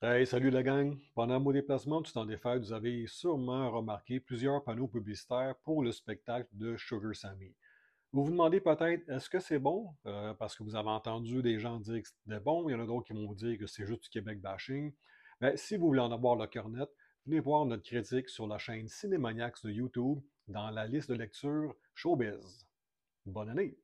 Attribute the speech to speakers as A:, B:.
A: Hey, salut la gang! Pendant mon déplacement du temps des vous avez sûrement remarqué plusieurs panneaux publicitaires pour le spectacle de Sugar Sammy. Vous vous demandez peut-être, est-ce que c'est bon? Euh, parce que vous avez entendu des gens dire que c'était bon, il y en a d'autres qui vont vous dire que c'est juste du Québec bashing. Mais si vous voulez en avoir le cœur net, venez voir notre critique sur la chaîne Cinémaniacs de YouTube dans la liste de lecture Showbiz. Bonne année!